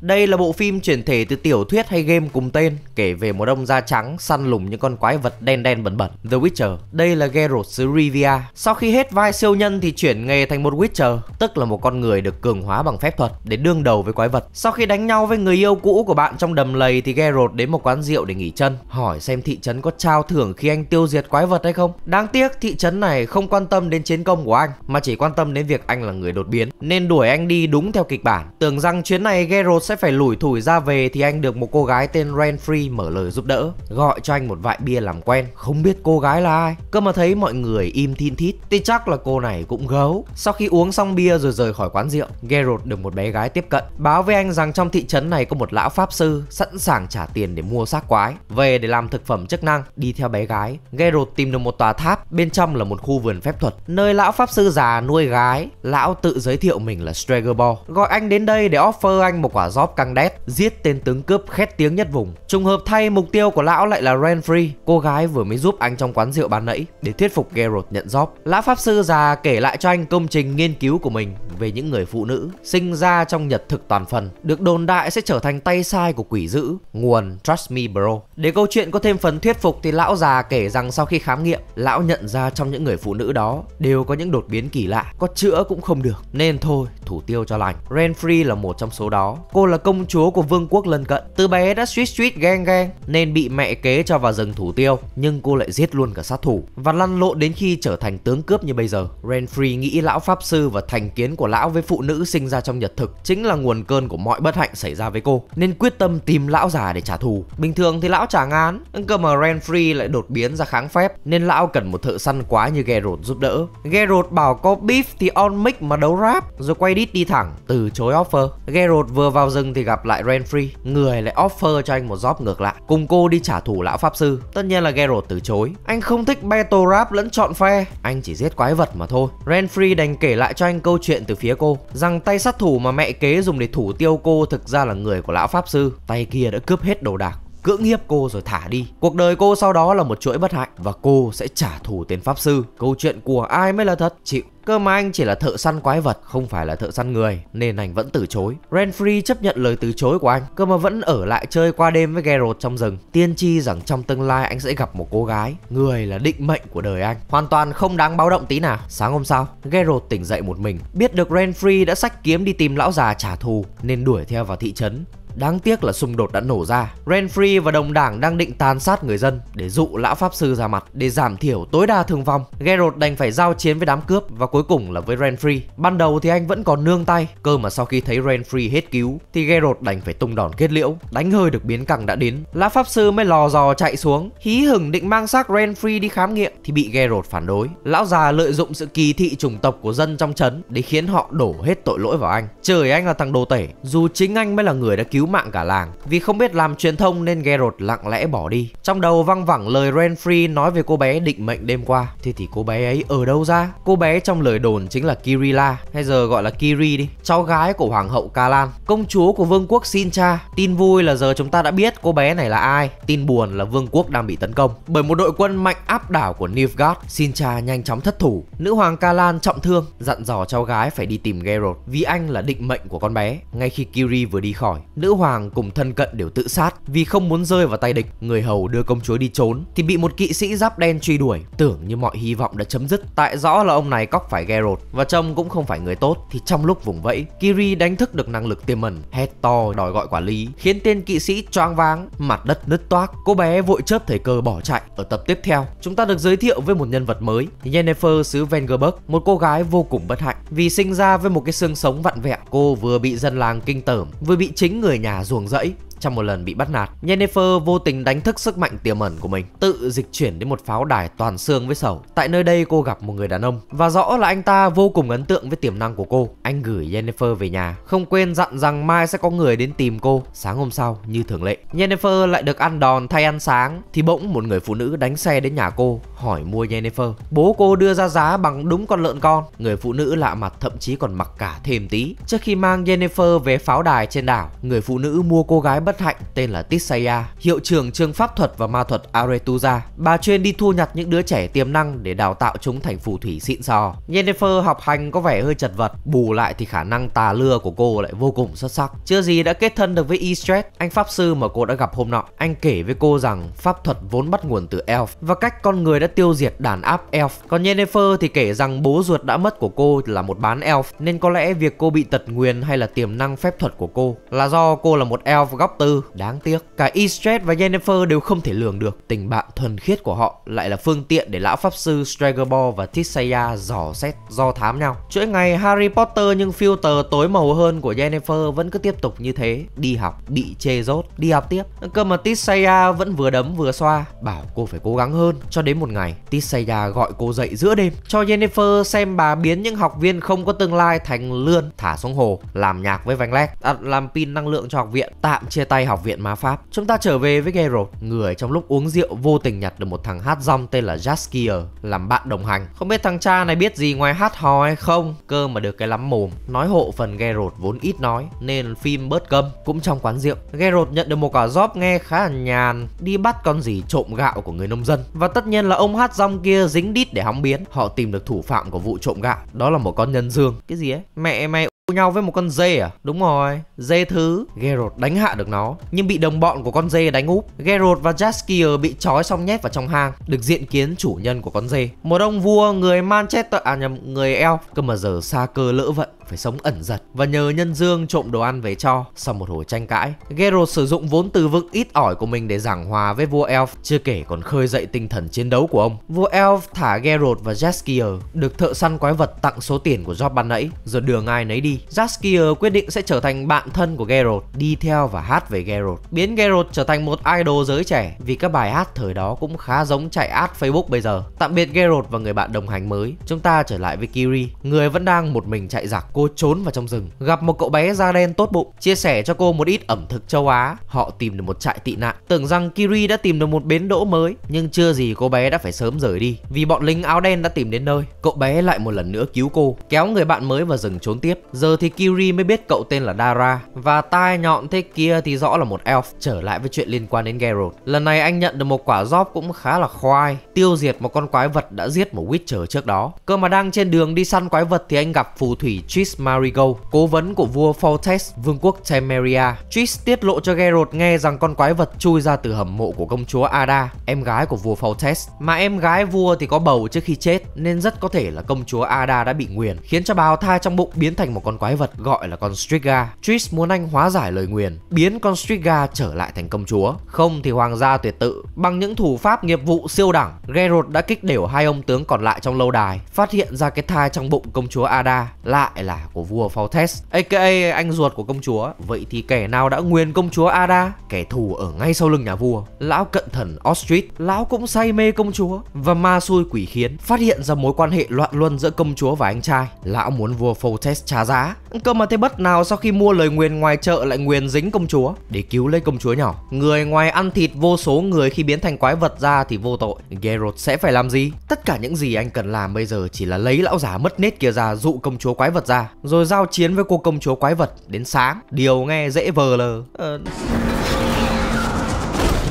Đây là bộ phim chuyển thể từ tiểu thuyết hay game cùng tên kể về một ông da trắng săn lùng những con quái vật đen đen bẩn bẩn The Witcher. Đây là Geralt xứ Rivia. Sau khi hết vai siêu nhân thì chuyển nghề thành một Witcher, tức là một con người được cường hóa bằng phép thuật để đương đầu với quái vật. Sau khi đánh nhau với người yêu cũ của bạn trong đầm lầy thì Geralt đến một quán rượu để nghỉ chân, hỏi xem thị trấn có trao thưởng khi anh tiêu diệt quái vật hay không. Đáng tiếc thị trấn này không quan tâm đến chiến công của anh mà chỉ quan tâm đến việc anh là người đột biến nên đuổi anh đi đúng theo kịch bản. Tưởng rằng chuyến này Geralt sẽ phải lủi thủi ra về thì anh được một cô gái tên Renfrey mở lời giúp đỡ, gọi cho anh một vại bia làm quen, không biết cô gái là ai. Cơ mà thấy mọi người im thin thít, thì chắc là cô này cũng gấu. Sau khi uống xong bia rồi rời khỏi quán rượu, Geralt được một bé gái tiếp cận, báo với anh rằng trong thị trấn này có một lão pháp sư sẵn sàng trả tiền để mua xác quái, về để làm thực phẩm chức năng. Đi theo bé gái, Geralt tìm được một tòa tháp, bên trong là một khu vườn phép thuật, nơi lão pháp sư già nuôi gái. Lão tự giới thiệu mình là Stragerball, gọi anh đến đây để offer anh một quả rau Job căng đét Giết tên tướng cướp khét tiếng nhất vùng Trùng hợp thay mục tiêu của lão lại là Renfrey Cô gái vừa mới giúp anh trong quán rượu bán nãy Để thuyết phục Geralt nhận Job Lão pháp sư già kể lại cho anh công trình nghiên cứu của mình Về những người phụ nữ Sinh ra trong nhật thực toàn phần Được đồn đại sẽ trở thành tay sai của quỷ dữ Nguồn Trust Me Bro Để câu chuyện có thêm phần thuyết phục Thì lão già kể rằng sau khi khám nghiệm Lão nhận ra trong những người phụ nữ đó Đều có những đột biến kỳ lạ Có chữa cũng không được Nên thôi thủ tiêu cho lành Renfrey là một trong số đó Cô là công chúa của vương quốc lân cận. Từ bé đã suýt suýt ghen ghen nên bị mẹ kế cho vào rừng thủ tiêu, nhưng cô lại giết luôn cả sát thủ và lăn lộn đến khi trở thành tướng cướp như bây giờ. Renfrey nghĩ lão pháp sư và thành kiến của lão với phụ nữ sinh ra trong nhật thực chính là nguồn cơn của mọi bất hạnh xảy ra với cô, nên quyết tâm tìm lão già để trả thù. Bình thường thì lão trả ngán, cơ mà Renfrey lại đột biến ra kháng phép nên lão cần một thợ săn quá như Geralt giúp đỡ. Geralt bảo có beef thì on mic mà đấu rap rồi quay đít đi thẳng, từ chối offer. Geralt vừa vào giờ dưng thì gặp lại Renfrey, người lại offer cho anh một job ngược lại, cùng cô đi trả thù lão pháp sư. Tất nhiên là Geralt từ chối. Anh không thích battle rap lẫn chọn phe, anh chỉ giết quái vật mà thôi. Renfrey đành kể lại cho anh câu chuyện từ phía cô, rằng tay sát thủ mà mẹ kế dùng để thủ tiêu cô thực ra là người của lão pháp sư, tay kia đã cướp hết đồ đạc cưỡng hiếp cô rồi thả đi. Cuộc đời cô sau đó là một chuỗi bất hạnh và cô sẽ trả thù tên pháp sư. Câu chuyện của ai mới là thật chịu. Cơ mà anh chỉ là thợ săn quái vật, không phải là thợ săn người, nên anh vẫn từ chối. Renfrey chấp nhận lời từ chối của anh, cơ mà vẫn ở lại chơi qua đêm với Geralt trong rừng. Tiên tri rằng trong tương lai anh sẽ gặp một cô gái, người là định mệnh của đời anh. Hoàn toàn không đáng báo động tí nào. Sáng hôm sau, Geralt tỉnh dậy một mình, biết được Renfrey đã sách kiếm đi tìm lão già trả thù, nên đuổi theo vào thị trấn. Đáng tiếc là xung đột đã nổ ra. Renfrey và đồng đảng đang định tàn sát người dân để dụ lão pháp sư ra mặt để giảm thiểu tối đa thương vong. Geralt đành phải giao chiến với đám cướp và cuối cùng là với Renfrey. Ban đầu thì anh vẫn còn nương tay, cơ mà sau khi thấy Renfrey hết cứu thì Geralt đành phải tung đòn kết liễu, đánh hơi được biến cẳng đã đến. Lão pháp sư mới lò dò chạy xuống, hí hửng định mang xác Renfrey đi khám nghiệm thì bị Geralt phản đối. Lão già lợi dụng sự kỳ thị chủng tộc của dân trong trấn để khiến họ đổ hết tội lỗi vào anh. Trời anh là thằng đồ tể, dù chính anh mới là người đã cứu cứu mạng cả làng. Vì không biết làm truyền thông nên Geralt lặng lẽ bỏ đi. Trong đầu văng vẳng lời Renfrey nói về cô bé định mệnh đêm qua. Thế thì cô bé ấy ở đâu ra? Cô bé trong lời đồn chính là Kirila, hay giờ gọi là Kiri đi, cháu gái của hoàng hậu Kalan, công chúa của vương quốc Sincha. Tin vui là giờ chúng ta đã biết cô bé này là ai. Tin buồn là vương quốc đang bị tấn công bởi một đội quân mạnh áp đảo của Nilfgaard. Sincha nhanh chóng thất thủ. Nữ hoàng Kalan trọng thương, dặn dò cháu gái phải đi tìm Geralt vì anh là định mệnh của con bé. Ngay khi Kiri vừa đi khỏi, nữ hoàng cùng thân cận đều tự sát vì không muốn rơi vào tay địch. Người hầu đưa công chúa đi trốn thì bị một kỵ sĩ giáp đen truy đuổi. Tưởng như mọi hy vọng đã chấm dứt, tại rõ là ông này cóc phải Geralt và trông cũng không phải người tốt thì trong lúc vùng vẫy, Kiri đánh thức được năng lực tiềm ẩn, hét to đòi gọi quản lý, khiến tên kỵ sĩ choang váng, mặt đất nứt toác. Cô bé vội chớp thời cơ bỏ chạy. Ở tập tiếp theo, chúng ta được giới thiệu với một nhân vật mới, Jennifer xứ Vengerberg, một cô gái vô cùng bất hạnh vì sinh ra với một cái xương sống vặn vẹo. Cô vừa bị dân làng kinh tởm, vừa bị chính người nhà ruồng rẫy trong một lần bị bắt nạt. Yennefer vô tình đánh thức sức mạnh tiềm ẩn của mình, tự dịch chuyển đến một pháo đài toàn xương với sầu. Tại nơi đây cô gặp một người đàn ông và rõ là anh ta vô cùng ấn tượng với tiềm năng của cô. Anh gửi Yennefer về nhà, không quên dặn rằng mai sẽ có người đến tìm cô. Sáng hôm sau như thường lệ, Yennefer lại được ăn đòn thay ăn sáng thì bỗng một người phụ nữ đánh xe đến nhà cô hỏi mua Yennefer. Bố cô đưa ra giá bằng đúng con lợn con. Người phụ nữ lạ mặt thậm chí còn mặc cả thêm tí. Trước khi mang Yennefer về pháo đài trên đảo, người phụ nữ mua cô gái bất bất hạnh tên là Tisaya, hiệu trưởng trường pháp thuật và ma thuật Aretuza. Bà chuyên đi thu nhặt những đứa trẻ tiềm năng để đào tạo chúng thành phù thủy xịn sò. Jennifer học hành có vẻ hơi chật vật, bù lại thì khả năng tà lừa của cô lại vô cùng xuất sắc. Chưa gì đã kết thân được với Istred, anh pháp sư mà cô đã gặp hôm nọ. Anh kể với cô rằng pháp thuật vốn bắt nguồn từ elf và cách con người đã tiêu diệt đàn áp elf. Còn Jennifer thì kể rằng bố ruột đã mất của cô là một bán elf nên có lẽ việc cô bị tật nguyền hay là tiềm năng phép thuật của cô là do cô là một elf gốc tư. Đáng tiếc, cả Istred và Jennifer đều không thể lường được. Tình bạn thuần khiết của họ lại là phương tiện để lão pháp sư Stragobor và Tisaya dò xét do thám nhau. Chuỗi ngày Harry Potter nhưng filter tối màu hơn của Jennifer vẫn cứ tiếp tục như thế. Đi học, bị chê rốt, đi học tiếp. Cơ mà Tisaya vẫn vừa đấm vừa xoa, bảo cô phải cố gắng hơn. Cho đến một ngày, Tisaya gọi cô dậy giữa đêm cho Jennifer xem bà biến những học viên không có tương lai thành lươn thả xuống hồ, làm nhạc với vành lét, à, làm pin năng lượng cho học viện, tạm triệt tay học viện ma pháp. Chúng ta trở về với Geralt, người trong lúc uống rượu vô tình nhặt được một thằng hát rong tên là Jaskier làm bạn đồng hành. Không biết thằng cha này biết gì ngoài hát hò hay không, cơ mà được cái lắm mồm. Nói hộ phần Geralt vốn ít nói nên phim bớt câm. Cũng trong quán rượu, Geralt nhận được một quả job nghe khá là nhàn, đi bắt con gì trộm gạo của người nông dân. Và tất nhiên là ông hát rong kia dính đít để hóng biến. Họ tìm được thủ phạm của vụ trộm gạo, đó là một con nhân dương. Cái gì ấy? Mẹ mày nhau với một con dê à? Đúng rồi, dê thứ. Geralt đánh hạ được nó, nhưng bị đồng bọn của con dê đánh úp. Geralt và Jaskier bị trói xong nhét vào trong hang, được diện kiến chủ nhân của con dê. Một ông vua người Manchester à nhầm người El, cơ mà giờ xa cơ lỡ vận phải sống ẩn giật và nhờ nhân dương trộm đồ ăn về cho. Sau một hồi tranh cãi, Geralt sử dụng vốn từ vựng ít ỏi của mình để giảng hòa với vua Elf, chưa kể còn khơi dậy tinh thần chiến đấu của ông. Vua Elf thả Geralt và Jaskier được thợ săn quái vật tặng số tiền của Job ban nãy, rồi đường ai nấy đi. Jaskier quyết định sẽ trở thành bạn thân của Geralt, đi theo và hát về Geralt, biến Geralt trở thành một idol giới trẻ vì các bài hát thời đó cũng khá giống chạy ad Facebook bây giờ. Tạm biệt Geralt và người bạn đồng hành mới, chúng ta trở lại với Kiri, người vẫn đang một mình chạy giặc cô trốn vào trong rừng Gặp một cậu bé da đen tốt bụng Chia sẻ cho cô một ít ẩm thực châu Á Họ tìm được một trại tị nạn Tưởng rằng Kiri đã tìm được một bến đỗ mới Nhưng chưa gì cô bé đã phải sớm rời đi Vì bọn lính áo đen đã tìm đến nơi Cậu bé lại một lần nữa cứu cô Kéo người bạn mới vào rừng trốn tiếp Giờ thì Kiri mới biết cậu tên là Dara Và tai nhọn thế kia thì rõ là một elf Trở lại với chuyện liên quan đến Geralt Lần này anh nhận được một quả gióp cũng khá là khoai Tiêu diệt một con quái vật đã giết một Witcher trước đó Cơ mà đang trên đường đi săn quái vật Thì anh gặp phù thủy Triss Triss Marigo, cố vấn của vua Fortes, vương quốc Temeria. Triss tiết lộ cho Geralt nghe rằng con quái vật chui ra từ hầm mộ của công chúa Ada, em gái của vua Fortes. Mà em gái vua thì có bầu trước khi chết nên rất có thể là công chúa Ada đã bị nguyền, khiến cho bào thai trong bụng biến thành một con quái vật gọi là con Striga. Triss muốn anh hóa giải lời nguyền, biến con Striga trở lại thành công chúa. Không thì hoàng gia tuyệt tự. Bằng những thủ pháp nghiệp vụ siêu đẳng, Geralt đã kích đều hai ông tướng còn lại trong lâu đài, phát hiện ra cái thai trong bụng công chúa Ada lại là là của vua Faltes, aka anh ruột của công chúa. Vậy thì kẻ nào đã nguyên công chúa Ada? Kẻ thù ở ngay sau lưng nhà vua. Lão cận thần Ostrich, lão cũng say mê công chúa và ma xui quỷ khiến phát hiện ra mối quan hệ loạn luân giữa công chúa và anh trai. Lão muốn vua Faltes trả giá. Cơ mà thế bất nào sau khi mua lời nguyền ngoài chợ lại nguyền dính công chúa để cứu lấy công chúa nhỏ. Người ngoài ăn thịt vô số người khi biến thành quái vật ra thì vô tội. Geralt sẽ phải làm gì? Tất cả những gì anh cần làm bây giờ chỉ là lấy lão giả mất nết kia ra dụ công chúa quái vật ra rồi giao chiến với cô công chúa quái vật đến sáng điều nghe dễ vờ lờ ờ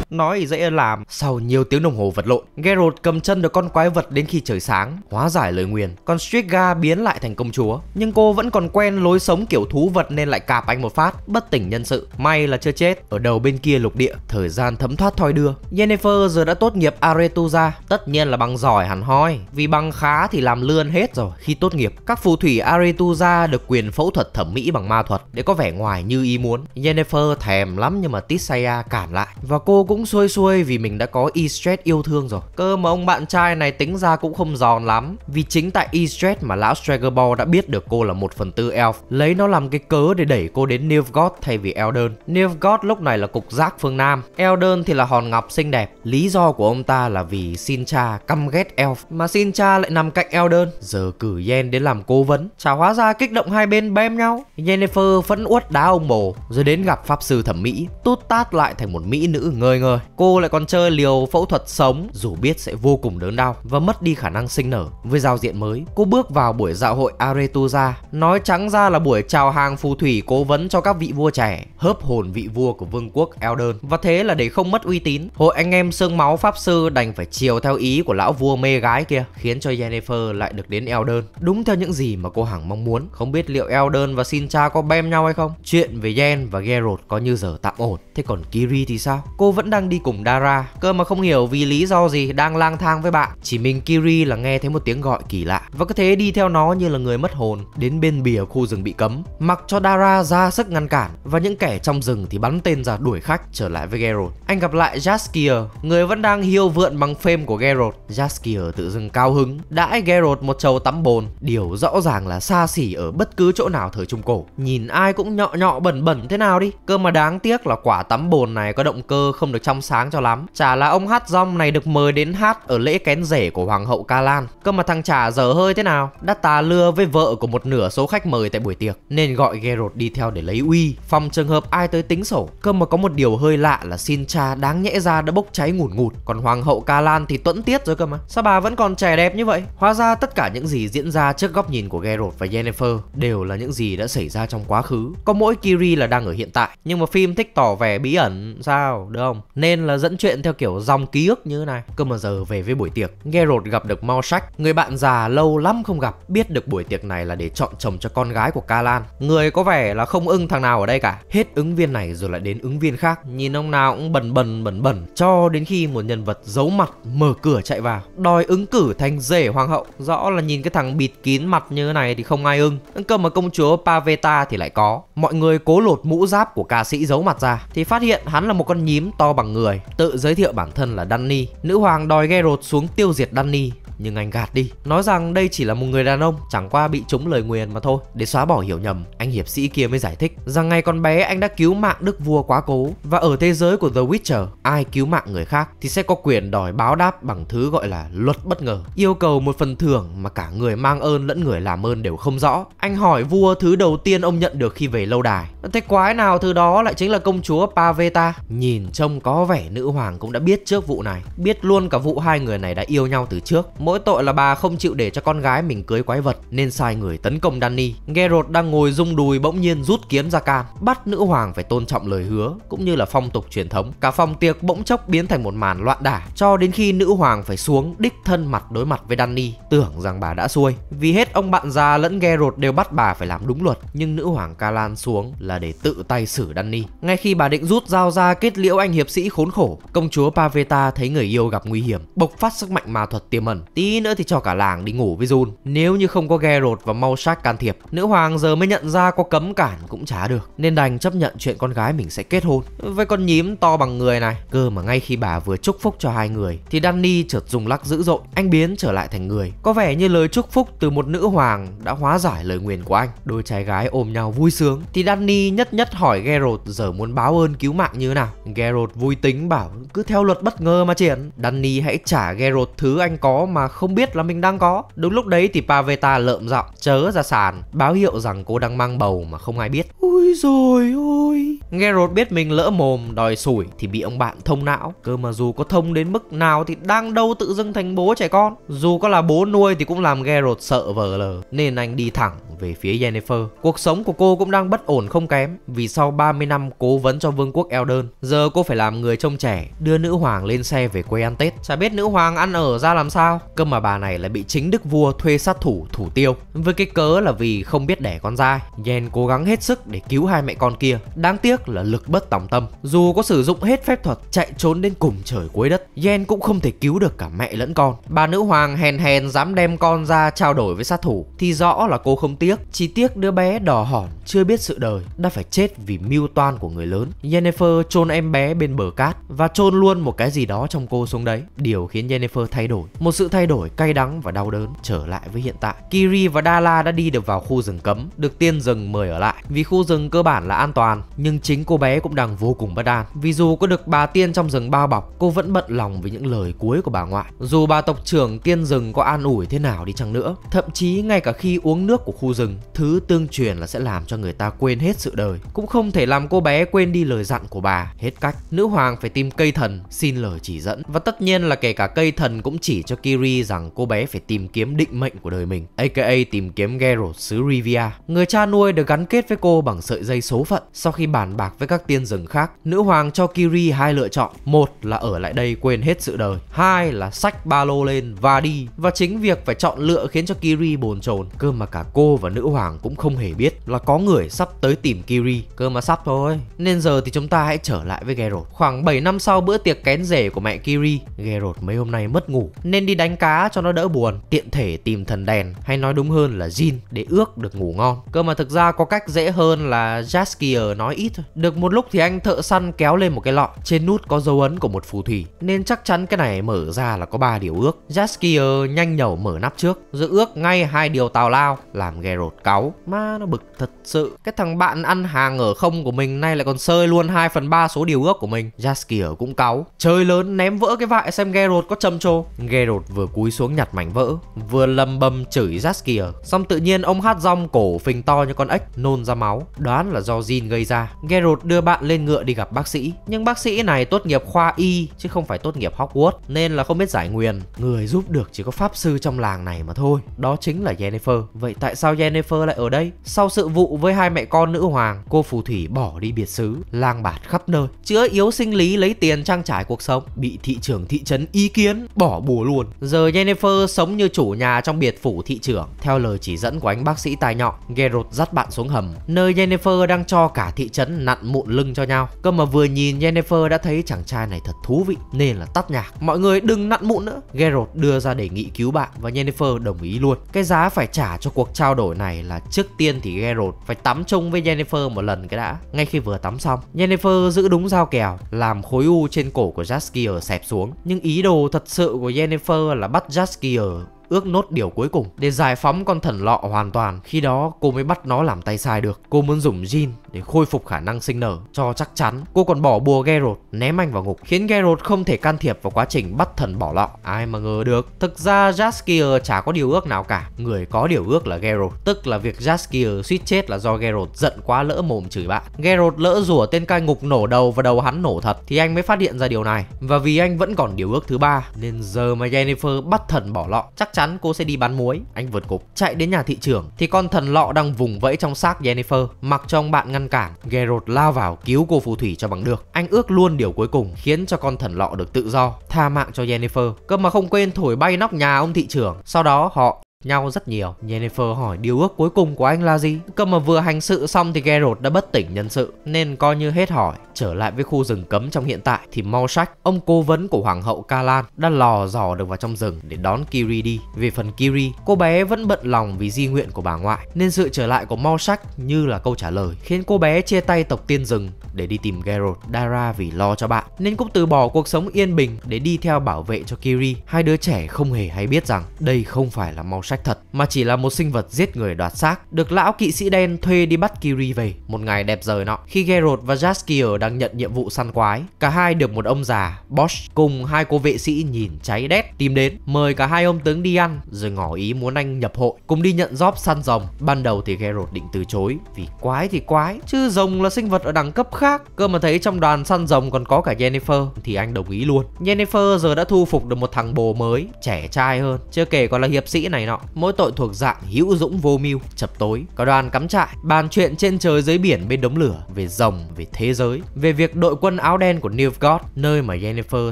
nói dễ làm. Sau nhiều tiếng đồng hồ vật lộn, Geralt cầm chân được con quái vật đến khi trời sáng, hóa giải lời nguyền. Còn Striga biến lại thành công chúa, nhưng cô vẫn còn quen lối sống kiểu thú vật nên lại cạp anh một phát, bất tỉnh nhân sự. May là chưa chết. Ở đầu bên kia lục địa, thời gian thấm thoát thoi đưa. Jennifer giờ đã tốt nghiệp Aretuza tất nhiên là bằng giỏi hẳn hoi, vì bằng khá thì làm lươn hết rồi. Khi tốt nghiệp, các phù thủy Aretuza được quyền phẫu thuật thẩm mỹ bằng ma thuật để có vẻ ngoài như ý muốn. Jennifer thèm lắm nhưng mà Tisaya cản lại và cô cũng cũng xuôi xuôi vì mình đã có E-Stress yêu thương rồi Cơ mà ông bạn trai này tính ra cũng không giòn lắm Vì chính tại E-Stress mà lão Stragobor đã biết được cô là một phần tư elf Lấy nó làm cái cớ để đẩy cô đến Nilfgaard thay vì Elden Nilfgaard lúc này là cục giác phương Nam Elden thì là hòn ngọc xinh đẹp Lý do của ông ta là vì Sincha căm ghét elf Mà Sincha lại nằm cạnh Elden Giờ cử Yen đến làm cố vấn Chả hóa ra kích động hai bên bem nhau Jennifer phẫn uất đá ông bồ Rồi đến gặp pháp sư thẩm mỹ Tút tát lại thành một mỹ nữ ngơi ngơi người. Cô lại còn chơi liều phẫu thuật sống dù biết sẽ vô cùng đớn đau và mất đi khả năng sinh nở. Với giao diện mới, cô bước vào buổi dạ hội Aretusa, nói trắng ra là buổi chào hàng phù thủy cố vấn cho các vị vua trẻ, hớp hồn vị vua của vương quốc Eldon. Và thế là để không mất uy tín, hội anh em sương máu pháp sư đành phải chiều theo ý của lão vua mê gái kia, khiến cho Jennifer lại được đến Eldon. Đúng theo những gì mà cô hằng mong muốn, không biết liệu Eldon và Sincha có bem nhau hay không. Chuyện về Jen và Geralt có như giờ tạm ổn, thế còn Kiri thì sao? Cô vẫn đang đang đi cùng Dara, cơ mà không hiểu vì lý do gì đang lang thang với bạn. Chỉ mình Kiri là nghe thấy một tiếng gọi kỳ lạ và cứ thế đi theo nó như là người mất hồn đến bên bìa khu rừng bị cấm. Mặc cho Dara ra sức ngăn cản và những kẻ trong rừng thì bắn tên ra đuổi khách trở lại với Geralt. Anh gặp lại Jaskier, người vẫn đang hiêu vượn bằng phêm của Geralt. Jaskier tự dưng cao hứng, đãi Geralt một chầu tắm bồn, điều rõ ràng là xa xỉ ở bất cứ chỗ nào thời trung cổ. Nhìn ai cũng nhọ nhọ bẩn bẩn thế nào đi, cơ mà đáng tiếc là quả tắm bồn này có động cơ không được trong sáng cho lắm. Chả là ông hát rong này được mời đến hát ở lễ kén rể của Hoàng hậu Ca Lan. Cơ mà thằng chả dở hơi thế nào? Đã tà lưa với vợ của một nửa số khách mời tại buổi tiệc nên gọi Geralt đi theo để lấy uy, phòng trường hợp ai tới tính sổ. Cơ mà có một điều hơi lạ là Sincha đáng nhẽ ra đã bốc cháy ngủn ngụt, còn Hoàng hậu Ca Lan thì tuẫn tiết rồi cơ mà. Sao bà vẫn còn trẻ đẹp như vậy? Hóa ra tất cả những gì diễn ra trước góc nhìn của Geralt và Jennifer đều là những gì đã xảy ra trong quá khứ. Có mỗi Kiri là đang ở hiện tại, nhưng mà phim thích tỏ vẻ bí ẩn sao, được không? nên là dẫn chuyện theo kiểu dòng ký ức như thế này. Cơ mà giờ về với buổi tiệc, Geralt gặp được Mao Sách, người bạn già lâu lắm không gặp, biết được buổi tiệc này là để chọn chồng cho con gái của Kalan. Người có vẻ là không ưng thằng nào ở đây cả. Hết ứng viên này rồi lại đến ứng viên khác, nhìn ông nào cũng bần bần bẩn bẩn cho đến khi một nhân vật giấu mặt mở cửa chạy vào, đòi ứng cử thành rể hoàng hậu. Rõ là nhìn cái thằng bịt kín mặt như thế này thì không ai ưng. Cơ mà công chúa Paveta thì lại có. Mọi người cố lột mũ giáp của ca sĩ giấu mặt ra thì phát hiện hắn là một con nhím to bằng người, tự giới thiệu bản thân là Danny. Nữ hoàng đòi Geralt xuống tiêu diệt Danny nhưng anh gạt đi, nói rằng đây chỉ là một người đàn ông chẳng qua bị trúng lời nguyền mà thôi. Để xóa bỏ hiểu nhầm, anh hiệp sĩ kia mới giải thích rằng ngày còn bé anh đã cứu mạng đức vua quá cố và ở thế giới của The Witcher, ai cứu mạng người khác thì sẽ có quyền đòi báo đáp bằng thứ gọi là luật bất ngờ, yêu cầu một phần thưởng mà cả người mang ơn lẫn người làm ơn đều không rõ. Anh hỏi vua thứ đầu tiên ông nhận được khi về lâu đài. Thế quái nào thứ đó lại chính là công chúa Paveta. Nhìn trông có vẻ nữ hoàng cũng đã biết trước vụ này, biết luôn cả vụ hai người này đã yêu nhau từ trước mỗi tội là bà không chịu để cho con gái mình cưới quái vật nên sai người tấn công Danny. Geralt đang ngồi rung đùi bỗng nhiên rút kiếm ra can, bắt nữ hoàng phải tôn trọng lời hứa cũng như là phong tục truyền thống. Cả phòng tiệc bỗng chốc biến thành một màn loạn đả cho đến khi nữ hoàng phải xuống đích thân mặt đối mặt với Danny, tưởng rằng bà đã xuôi. Vì hết ông bạn già lẫn Geralt đều bắt bà phải làm đúng luật, nhưng nữ hoàng Kalan xuống là để tự tay xử Danny. Ngay khi bà định rút dao ra kết liễu anh hiệp sĩ khốn khổ, công chúa Paveta thấy người yêu gặp nguy hiểm, bộc phát sức mạnh ma thuật tiềm ẩn, Tí nữa thì cho cả làng đi ngủ với Jun Nếu như không có Geralt và mau sát can thiệp Nữ hoàng giờ mới nhận ra có cấm cản cũng chả được Nên đành chấp nhận chuyện con gái mình sẽ kết hôn Với con nhím to bằng người này Cơ mà ngay khi bà vừa chúc phúc cho hai người Thì Danny chợt dùng lắc dữ dội Anh biến trở lại thành người Có vẻ như lời chúc phúc từ một nữ hoàng đã hóa giải lời nguyền của anh Đôi trai gái ôm nhau vui sướng Thì Danny nhất nhất hỏi Geralt giờ muốn báo ơn cứu mạng như nào Geralt vui tính bảo cứ theo luật bất ngờ mà triển Danny hãy trả Geralt thứ anh có mà không biết là mình đang có. Đúng lúc đấy thì Paveta lợm giọng chớ ra sàn, báo hiệu rằng cô đang mang bầu mà không ai biết. Ui rồi ôi. Geralt biết mình lỡ mồm đòi sủi thì bị ông bạn thông não. Cơ mà dù có thông đến mức nào thì đang đâu tự dưng thành bố trẻ con. Dù có là bố nuôi thì cũng làm Geralt sợ vờ lờ nên anh đi thẳng về phía Jennifer. Cuộc sống của cô cũng đang bất ổn không kém vì sau 30 năm cố vấn cho vương quốc Eldon, giờ cô phải làm người trông trẻ, đưa nữ hoàng lên xe về quê ăn Tết. Chả biết nữ hoàng ăn ở ra làm sao, cơ mà bà này lại bị chính đức vua thuê sát thủ thủ tiêu với cái cớ là vì không biết đẻ con trai. Jen cố gắng hết sức để cứu hai mẹ con kia, đáng tiếc là lực bất tòng tâm. Dù có sử dụng hết phép thuật chạy trốn đến cùng trời cuối đất, Jen cũng không thể cứu được cả mẹ lẫn con. Bà nữ hoàng hèn hèn dám đem con ra trao đổi với sát thủ thì rõ là cô không tin tiếc Chỉ tiếc đứa bé đỏ hỏn chưa biết sự đời Đã phải chết vì mưu toan của người lớn Jennifer chôn em bé bên bờ cát Và chôn luôn một cái gì đó trong cô xuống đấy Điều khiến Jennifer thay đổi Một sự thay đổi cay đắng và đau đớn Trở lại với hiện tại Kiri và Dala đã đi được vào khu rừng cấm Được tiên rừng mời ở lại Vì khu rừng cơ bản là an toàn Nhưng chính cô bé cũng đang vô cùng bất an Vì dù có được bà tiên trong rừng bao bọc Cô vẫn bận lòng với những lời cuối của bà ngoại Dù bà tộc trưởng tiên rừng có an ủi thế nào đi chăng nữa Thậm chí ngay cả khi uống nước của khu rừng rừng, thứ tương truyền là sẽ làm cho người ta quên hết sự đời. Cũng không thể làm cô bé quên đi lời dặn của bà. Hết cách, nữ hoàng phải tìm cây thần xin lời chỉ dẫn. Và tất nhiên là kể cả cây thần cũng chỉ cho Kiri rằng cô bé phải tìm kiếm định mệnh của đời mình, aka tìm kiếm Geralt xứ Rivia. Người cha nuôi được gắn kết với cô bằng sợi dây số phận. Sau khi bàn bạc với các tiên rừng khác, nữ hoàng cho Kiri hai lựa chọn. Một là ở lại đây quên hết sự đời. Hai là xách ba lô lên và đi. Và chính việc phải chọn lựa khiến cho Kiri bồn chồn. Cơ mà cả cô và nữ hoàng cũng không hề biết là có người sắp tới tìm Kiri, cơ mà sắp thôi. Nên giờ thì chúng ta hãy trở lại với Geralt. Khoảng 7 năm sau bữa tiệc kén rể của mẹ Kiri, Geralt mấy hôm nay mất ngủ nên đi đánh cá cho nó đỡ buồn, tiện thể tìm thần đèn hay nói đúng hơn là Jin để ước được ngủ ngon. Cơ mà thực ra có cách dễ hơn là Jaskier nói ít thôi. Được một lúc thì anh thợ săn kéo lên một cái lọ, trên nút có dấu ấn của một phù thủy nên chắc chắn cái này mở ra là có ba điều ước. Jaskier nhanh nhẩu mở nắp trước, giữ ước ngay hai điều tào lao làm Geralt rột cáu Má nó bực thật sự Cái thằng bạn ăn hàng ở không của mình Nay lại còn sơi luôn 2 phần 3 số điều ước của mình Jaskier cũng cáu Chơi lớn ném vỡ cái vại xem Geralt có trầm trồ Geralt vừa cúi xuống nhặt mảnh vỡ Vừa lầm bầm chửi Jaskier Xong tự nhiên ông hát rong cổ phình to như con ếch Nôn ra máu Đoán là do Jin gây ra Geralt đưa bạn lên ngựa đi gặp bác sĩ Nhưng bác sĩ này tốt nghiệp khoa y Chứ không phải tốt nghiệp Hogwarts Nên là không biết giải nguyên Người giúp được chỉ có pháp sư trong làng này mà thôi Đó chính là Jennifer Vậy tại sao Jennifer lại ở đây? Sau sự vụ với hai mẹ con nữ hoàng, cô phù thủy bỏ đi biệt xứ, lang bạt khắp nơi, chữa yếu sinh lý lấy tiền trang trải cuộc sống, bị thị trưởng thị trấn ý kiến, bỏ bùa luôn. Giờ Jennifer sống như chủ nhà trong biệt phủ thị trưởng. Theo lời chỉ dẫn của anh bác sĩ tài nhọn, Geralt dắt bạn xuống hầm, nơi Jennifer đang cho cả thị trấn nặn mụn lưng cho nhau. Cơ mà vừa nhìn Jennifer đã thấy chàng trai này thật thú vị nên là tắt nhạc. Mọi người đừng nặn mụn nữa. Geralt đưa ra đề nghị cứu bạn và Jennifer đồng ý luôn. Cái giá phải trả cho cuộc trao đổi đổi này là trước tiên thì Geralt phải tắm chung với Jennifer một lần cái đã. Ngay khi vừa tắm xong, Jennifer giữ đúng dao kèo, làm khối u trên cổ của Jaskier xẹp xuống. Nhưng ý đồ thật sự của Jennifer là bắt Jaskier ước nốt điều cuối cùng để giải phóng con thần lọ hoàn toàn. Khi đó cô mới bắt nó làm tay sai được. Cô muốn dùng Jin để khôi phục khả năng sinh nở cho chắc chắn. Cô còn bỏ bùa Geralt ném anh vào ngục khiến Geralt không thể can thiệp vào quá trình bắt thần bỏ lọ. Ai mà ngờ được. Thực ra Jaskier chả có điều ước nào cả. Người có điều ước là Geralt, tức là việc Jaskier suýt chết là do Geralt giận quá lỡ mồm chửi bạn. Geralt lỡ rủa tên cai ngục nổ đầu và đầu hắn nổ thật thì anh mới phát hiện ra điều này. Và vì anh vẫn còn điều ước thứ ba nên giờ mà Jennifer bắt thần bỏ lọ chắc chắn chắn cô sẽ đi bán muối. Anh vượt cục, chạy đến nhà thị trưởng thì con thần lọ đang vùng vẫy trong xác Jennifer, mặc cho ông bạn ngăn cản, Geralt lao vào cứu cô phù thủy cho bằng được. Anh ước luôn điều cuối cùng khiến cho con thần lọ được tự do, tha mạng cho Jennifer. Cơ mà không quên thổi bay nóc nhà ông thị trưởng. Sau đó họ nhau rất nhiều. Jennifer hỏi điều ước cuối cùng của anh là gì? Cơ mà vừa hành sự xong thì Geralt đã bất tỉnh nhân sự nên coi như hết hỏi. Trở lại với khu rừng cấm trong hiện tại thì Morsack, ông cố vấn của hoàng hậu Kalan đã lò dò được vào trong rừng để đón Kiri đi. Về phần Kiri, cô bé vẫn bận lòng vì di nguyện của bà ngoại nên sự trở lại của Morsack như là câu trả lời khiến cô bé chia tay tộc tiên rừng để đi tìm Geralt. Dara vì lo cho bạn nên cũng từ bỏ cuộc sống yên bình để đi theo bảo vệ cho Kiri. Hai đứa trẻ không hề hay biết rằng đây không phải là Morsack sách thật mà chỉ là một sinh vật giết người đoạt xác được lão kỵ sĩ đen thuê đi bắt Kiri về một ngày đẹp trời nọ khi Geralt và Jaskier đang nhận nhiệm vụ săn quái cả hai được một ông già Bosch cùng hai cô vệ sĩ nhìn cháy đét tìm đến mời cả hai ông tướng đi ăn rồi ngỏ ý muốn anh nhập hội cùng đi nhận job săn rồng ban đầu thì Geralt định từ chối vì quái thì quái chứ rồng là sinh vật ở đẳng cấp khác cơ mà thấy trong đoàn săn rồng còn có cả Jennifer thì anh đồng ý luôn Jennifer giờ đã thu phục được một thằng bồ mới trẻ trai hơn chưa kể còn là hiệp sĩ này nọ trọng, mỗi tội thuộc dạng hữu dũng vô mưu, chập tối, có đoàn cắm trại, bàn chuyện trên trời dưới biển bên đống lửa, về rồng, về thế giới, về việc đội quân áo đen của New God, nơi mà Jennifer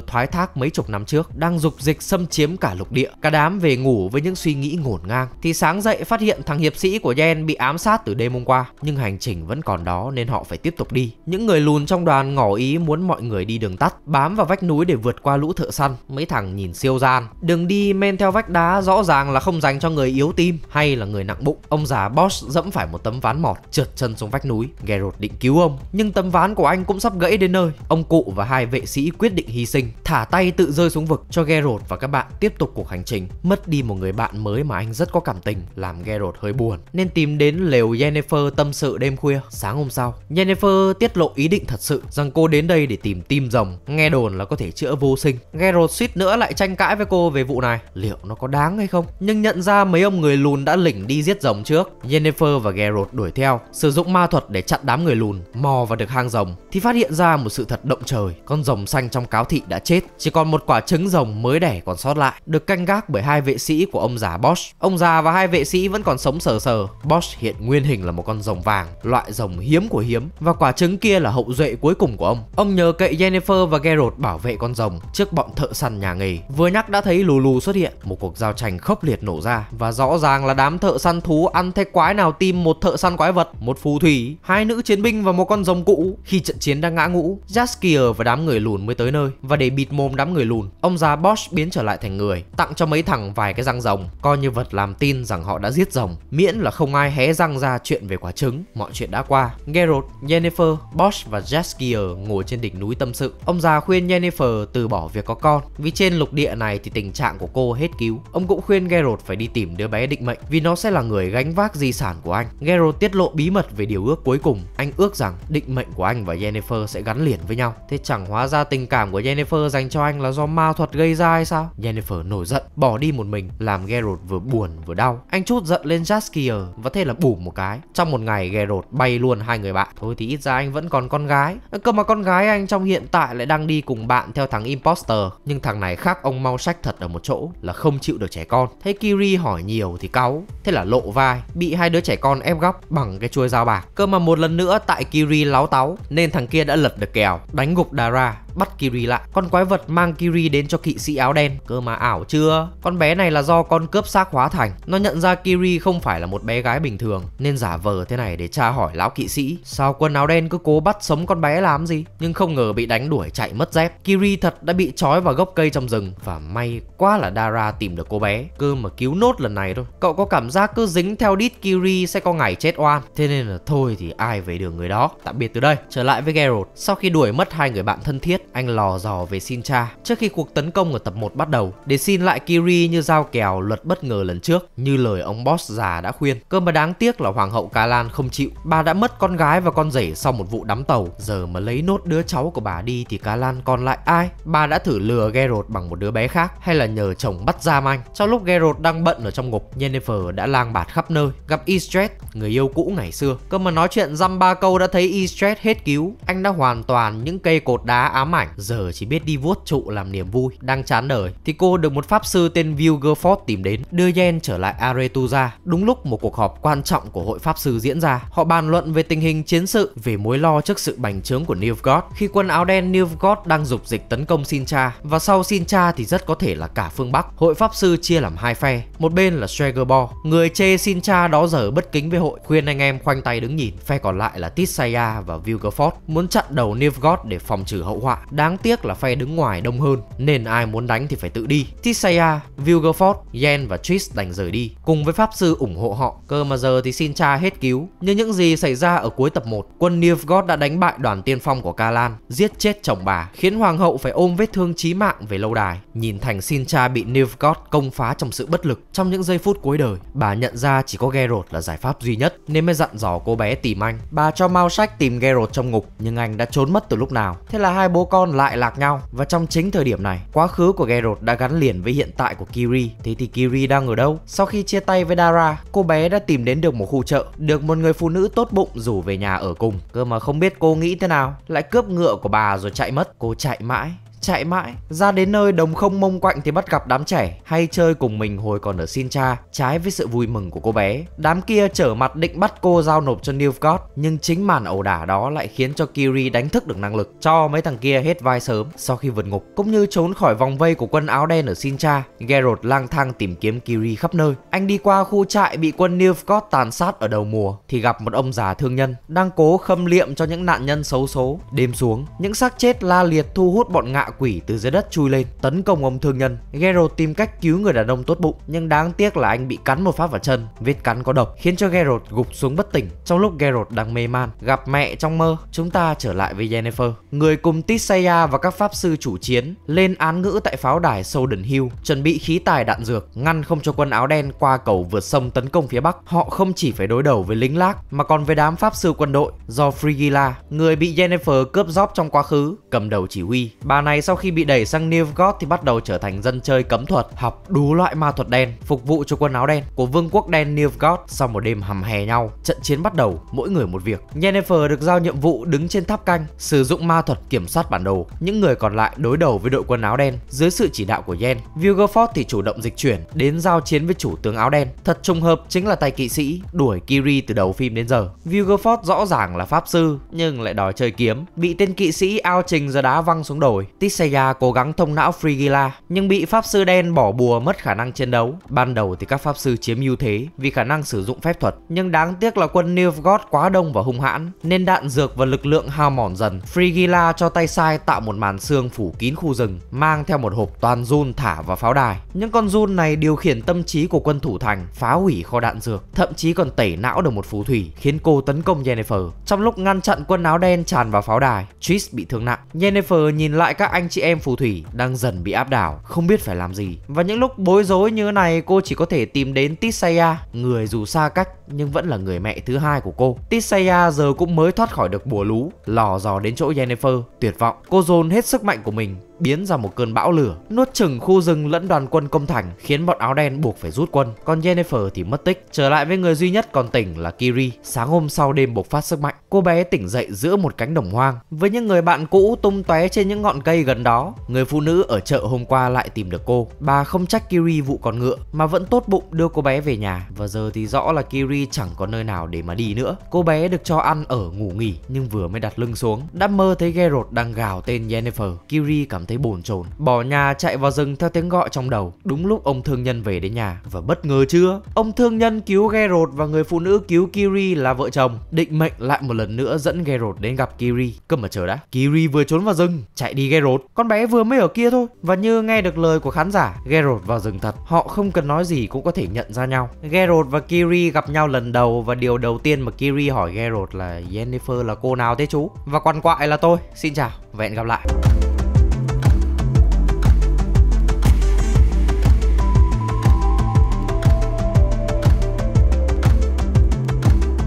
thoái thác mấy chục năm trước, đang dục dịch xâm chiếm cả lục địa. Cả đám về ngủ với những suy nghĩ ngổn ngang, thì sáng dậy phát hiện thằng hiệp sĩ của Jen bị ám sát từ đêm hôm qua, nhưng hành trình vẫn còn đó nên họ phải tiếp tục đi. Những người lùn trong đoàn ngỏ ý muốn mọi người đi đường tắt, bám vào vách núi để vượt qua lũ thợ săn. Mấy thằng nhìn siêu gian, đường đi men theo vách đá rõ ràng là không dành dành cho người yếu tim hay là người nặng bụng. Ông già Boss dẫm phải một tấm ván mọt, trượt chân xuống vách núi. Geralt định cứu ông, nhưng tấm ván của anh cũng sắp gãy đến nơi. Ông cụ và hai vệ sĩ quyết định hy sinh, thả tay tự rơi xuống vực cho Geralt và các bạn tiếp tục cuộc hành trình. Mất đi một người bạn mới mà anh rất có cảm tình, làm Geralt hơi buồn, nên tìm đến lều Yennefer tâm sự đêm khuya. Sáng hôm sau, Yennefer tiết lộ ý định thật sự rằng cô đến đây để tìm tim rồng, nghe đồn là có thể chữa vô sinh. Geralt suýt nữa lại tranh cãi với cô về vụ này, liệu nó có đáng hay không? Nhưng nhận ra ra mấy ông người lùn đã lỉnh đi giết rồng trước. Jennifer và Geralt đuổi theo, sử dụng ma thuật để chặn đám người lùn, mò vào được hang rồng thì phát hiện ra một sự thật động trời, con rồng xanh trong cáo thị đã chết, chỉ còn một quả trứng rồng mới đẻ còn sót lại, được canh gác bởi hai vệ sĩ của ông già Bosch. Ông già và hai vệ sĩ vẫn còn sống sờ sờ. Bosch hiện nguyên hình là một con rồng vàng, loại rồng hiếm của hiếm và quả trứng kia là hậu duệ cuối cùng của ông. Ông nhờ cậy Jennifer và Geralt bảo vệ con rồng trước bọn thợ săn nhà nghề. Vừa nhắc đã thấy lù lù xuất hiện, một cuộc giao tranh khốc liệt nổ ra và rõ ràng là đám thợ săn thú ăn thế quái nào tìm một thợ săn quái vật, một phù thủy, hai nữ chiến binh và một con rồng cũ. Khi trận chiến đang ngã ngũ, Jaskier và đám người lùn mới tới nơi và để bịt mồm đám người lùn, ông già Bosch biến trở lại thành người, tặng cho mấy thằng vài cái răng rồng, coi như vật làm tin rằng họ đã giết rồng, miễn là không ai hé răng ra chuyện về quả trứng, mọi chuyện đã qua. Geralt, Jennifer, Bosch và Jaskier ngồi trên đỉnh núi tâm sự. Ông già khuyên Jennifer từ bỏ việc có con, vì trên lục địa này thì tình trạng của cô hết cứu. Ông cũng khuyên Geralt phải đi tìm đứa bé định mệnh vì nó sẽ là người gánh vác di sản của anh. Geralt tiết lộ bí mật về điều ước cuối cùng. Anh ước rằng định mệnh của anh và Jennifer sẽ gắn liền với nhau. Thế chẳng hóa ra tình cảm của Jennifer dành cho anh là do ma thuật gây ra hay sao? Jennifer nổi giận, bỏ đi một mình, làm Geralt vừa buồn vừa đau. Anh chút giận lên Jaskier và thế là bùm một cái. Trong một ngày Geralt bay luôn hai người bạn. Thôi thì ít ra anh vẫn còn con gái. Cơ mà con gái anh trong hiện tại lại đang đi cùng bạn theo thằng imposter. Nhưng thằng này khác ông mau sách thật ở một chỗ là không chịu được trẻ con. Thấy Kiri hỏi nhiều thì cáu Thế là lộ vai Bị hai đứa trẻ con ép góc bằng cái chuôi dao bạc Cơ mà một lần nữa tại Kiri láo táo Nên thằng kia đã lật được kèo Đánh gục Dara bắt Kiri lại. Con quái vật mang Kiri đến cho kỵ sĩ áo đen, cơ mà ảo chưa? Con bé này là do con cướp xác hóa thành. Nó nhận ra Kiri không phải là một bé gái bình thường nên giả vờ thế này để tra hỏi lão kỵ sĩ. Sao quân áo đen cứ cố bắt sống con bé làm gì? Nhưng không ngờ bị đánh đuổi chạy mất dép. Kiri thật đã bị trói vào gốc cây trong rừng và may quá là Dara tìm được cô bé. Cơ mà cứu nốt lần này thôi. Cậu có cảm giác cứ dính theo đít Kiri sẽ có ngày chết oan. Thế nên là thôi thì ai về được người đó. Tạm biệt từ đây. Trở lại với Geralt, sau khi đuổi mất hai người bạn thân thiết, anh lò dò về xin cha trước khi cuộc tấn công ở tập 1 bắt đầu để xin lại Kiri như giao kèo luật bất ngờ lần trước như lời ông boss già đã khuyên. Cơ mà đáng tiếc là hoàng hậu Ca không chịu. Bà đã mất con gái và con rể sau một vụ đắm tàu, giờ mà lấy nốt đứa cháu của bà đi thì Ca còn lại ai? Bà đã thử lừa Geralt bằng một đứa bé khác hay là nhờ chồng bắt giam anh. Trong lúc Geralt đang bận ở trong ngục, Yennefer đã lang bạt khắp nơi, gặp Istred, người yêu cũ ngày xưa. Cơ mà nói chuyện dăm ba câu đã thấy Istred hết cứu, anh đã hoàn toàn những cây cột đá ám ám ảnh Giờ chỉ biết đi vuốt trụ làm niềm vui Đang chán đời Thì cô được một pháp sư tên Vilgerford tìm đến Đưa Yen trở lại Aretuza. Đúng lúc một cuộc họp quan trọng của hội pháp sư diễn ra Họ bàn luận về tình hình chiến sự Về mối lo trước sự bành trướng của Nilfgaard Khi quân áo đen Nilfgaard đang dục dịch tấn công Sincha Và sau Sincha thì rất có thể là cả phương Bắc Hội pháp sư chia làm hai phe Một bên là Stregerbor Người chê Sincha đó giờ bất kính với hội Khuyên anh em khoanh tay đứng nhìn Phe còn lại là Tissaya và Vilgerford Muốn chặn đầu Nilfgaard để phòng trừ hậu họa Đáng tiếc là phe đứng ngoài đông hơn nên ai muốn đánh thì phải tự đi. Tisaya, Vilgerford, Yen và Triss đành rời đi cùng với pháp sư ủng hộ họ. Cơ mà giờ thì Sincha hết cứu. Như những gì xảy ra ở cuối tập 1, quân Nilfgaard đã đánh bại đoàn tiên phong của Kalan, giết chết chồng bà, khiến hoàng hậu phải ôm vết thương chí mạng về lâu đài. Nhìn thành Sincha bị Nilfgaard công phá trong sự bất lực trong những giây phút cuối đời, bà nhận ra chỉ có Geralt là giải pháp duy nhất nên mới dặn dò cô bé tìm anh. Bà cho Mao Sách tìm Geralt trong ngục nhưng anh đã trốn mất từ lúc nào. Thế là hai bố con lại lạc nhau và trong chính thời điểm này, quá khứ của Geralt đã gắn liền với hiện tại của Kiri. Thế thì Kiri đang ở đâu? Sau khi chia tay với Dara, cô bé đã tìm đến được một khu chợ, được một người phụ nữ tốt bụng rủ về nhà ở cùng. Cơ mà không biết cô nghĩ thế nào, lại cướp ngựa của bà rồi chạy mất. Cô chạy mãi Chạy mãi, ra đến nơi đồng không mông quạnh thì bắt gặp đám trẻ hay chơi cùng mình hồi còn ở Sin Cha, trái với sự vui mừng của cô bé. Đám kia trở mặt định bắt cô giao nộp cho New God, nhưng chính màn ẩu đả đó lại khiến cho Kiri đánh thức được năng lực, cho mấy thằng kia hết vai sớm sau khi vượt ngục. Cũng như trốn khỏi vòng vây của quân áo đen ở Sin Cha, Geralt lang thang tìm kiếm Kiri khắp nơi. Anh đi qua khu trại bị quân New God tàn sát ở đầu mùa thì gặp một ông già thương nhân đang cố khâm liệm cho những nạn nhân xấu số. Đêm xuống, những xác chết la liệt thu hút bọn ngạ quỷ từ dưới đất chui lên tấn công ông thương nhân. Gero tìm cách cứu người đàn ông tốt bụng nhưng đáng tiếc là anh bị cắn một phát vào chân, vết cắn có độc khiến cho Geralt gục xuống bất tỉnh. Trong lúc Geralt đang mê man, gặp mẹ trong mơ, chúng ta trở lại với Jennifer, người cùng Tisaya và các pháp sư chủ chiến lên án ngữ tại pháo đài Southern Hill, chuẩn bị khí tài đạn dược, ngăn không cho quân áo đen qua cầu vượt sông tấn công phía bắc. Họ không chỉ phải đối đầu với lính lác mà còn với đám pháp sư quân đội do Frigila, người bị Jennifer cướp gióp trong quá khứ, cầm đầu chỉ huy. Bà này này sau khi bị đẩy sang New thì bắt đầu trở thành dân chơi cấm thuật, học đủ loại ma thuật đen, phục vụ cho quân áo đen của vương quốc đen New sau một đêm hầm hè nhau. Trận chiến bắt đầu, mỗi người một việc. Yennefer được giao nhiệm vụ đứng trên tháp canh, sử dụng ma thuật kiểm soát bản đồ. Những người còn lại đối đầu với đội quân áo đen dưới sự chỉ đạo của Yen. Vilgerfort thì chủ động dịch chuyển đến giao chiến với chủ tướng áo đen. Thật trùng hợp chính là tay kỵ sĩ đuổi Kiri từ đầu phim đến giờ. Vilgerfort rõ ràng là pháp sư nhưng lại đòi chơi kiếm, bị tên kỵ sĩ ao trình ra đá văng xuống đồi. Tí Tisseya cố gắng thông não Frigila nhưng bị pháp sư đen bỏ bùa mất khả năng chiến đấu. Ban đầu thì các pháp sư chiếm ưu thế vì khả năng sử dụng phép thuật, nhưng đáng tiếc là quân Nilfgaard quá đông và hung hãn nên đạn dược và lực lượng hao mòn dần. Frigila cho tay sai tạo một màn xương phủ kín khu rừng, mang theo một hộp toàn run thả vào pháo đài. Những con run này điều khiển tâm trí của quân thủ thành phá hủy kho đạn dược, thậm chí còn tẩy não được một phù thủy khiến cô tấn công Jennifer. Trong lúc ngăn chặn quân áo đen tràn vào pháo đài, Triss bị thương nặng. Jennifer nhìn lại các anh chị em phù thủy đang dần bị áp đảo, không biết phải làm gì. Và những lúc bối rối như này, cô chỉ có thể tìm đến Tisaya, người dù xa cách nhưng vẫn là người mẹ thứ hai của cô. Tisaya giờ cũng mới thoát khỏi được bùa lú, lò dò đến chỗ Jennifer, tuyệt vọng. Cô dồn hết sức mạnh của mình biến ra một cơn bão lửa, nuốt chừng khu rừng lẫn đoàn quân công thành, khiến bọn áo đen buộc phải rút quân. Còn Jennifer thì mất tích, trở lại với người duy nhất còn tỉnh là Kiri. Sáng hôm sau đêm bộc phát sức mạnh, cô bé tỉnh dậy giữa một cánh đồng hoang với những người bạn cũ tung tóe trên những ngọn cây gần đó. Người phụ nữ ở chợ hôm qua lại tìm được cô. Bà không trách Kiri vụ con ngựa mà vẫn tốt bụng đưa cô bé về nhà và giờ thì rõ là Kiri chẳng có nơi nào để mà đi nữa. Cô bé được cho ăn ở ngủ nghỉ nhưng vừa mới đặt lưng xuống đã mơ thấy Geralt đang gào tên Jennifer. Kiri cảm thấy bồn chồn Bỏ nhà chạy vào rừng theo tiếng gọi trong đầu Đúng lúc ông thương nhân về đến nhà Và bất ngờ chưa Ông thương nhân cứu Geralt và người phụ nữ cứu Kiri là vợ chồng Định mệnh lại một lần nữa dẫn Geralt đến gặp Kiri Cơ mà chờ đã Kiri vừa trốn vào rừng Chạy đi Geralt Con bé vừa mới ở kia thôi Và như nghe được lời của khán giả Geralt vào rừng thật Họ không cần nói gì cũng có thể nhận ra nhau Geralt và Kiri gặp nhau lần đầu Và điều đầu tiên mà Kiri hỏi Geralt là Jennifer là cô nào thế chú Và quan quại là tôi Xin chào và hẹn gặp lại